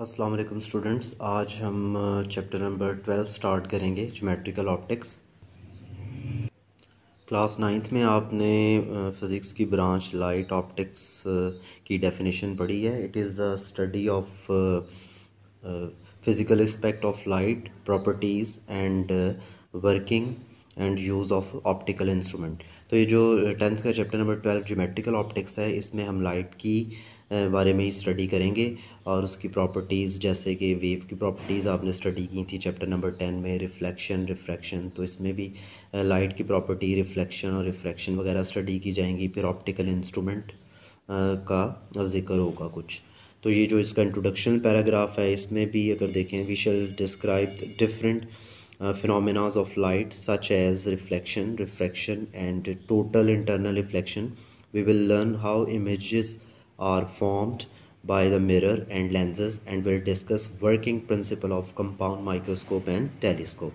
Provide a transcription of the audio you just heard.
Aslam students आज हम chapter number twelve start करेंगे ज्योमेट्रिकल ऑप्टिक्स क्लास नाइन्थ में आपने फिज़िक्स की ब्रांच लाइट ऑप्टिक्स की डेफिनेशन पढ़ी है it is the study of physical aspect of light properties and working and use of optical instrument तो ये जो टेंथ uh, का chapter number twelve geometrical optics है इसमें हम लाइट की uh, बारे में ही स्टडी करेंगे और उसकी प्रॉपर्टीज़ जैसे कि वेव की प्रॉपर्टीज़ आपने स्टडी की थी चैप्टर नंबर टेन में रिफ्लेक्शन रिफ्रैक्शन तो इसमें भी लाइट uh, की प्रॉपर्टी रिफ्लेक्शन और रिफ्रैक्शन वगैरह स्टडी की जाएंगी फिर ऑप्टिकल इंस्ट्रूमेंट का जिक्र होगा कुछ तो ये जो इसका इंट्रोडक्शन पैराग्राफ है इसमें भी अगर देखें we shall describe different uh, phenomena of light such as reflection, refraction and total internal reflection. We will learn how images are formed by the mirror and lenses and will discuss working principle of compound microscope and telescope.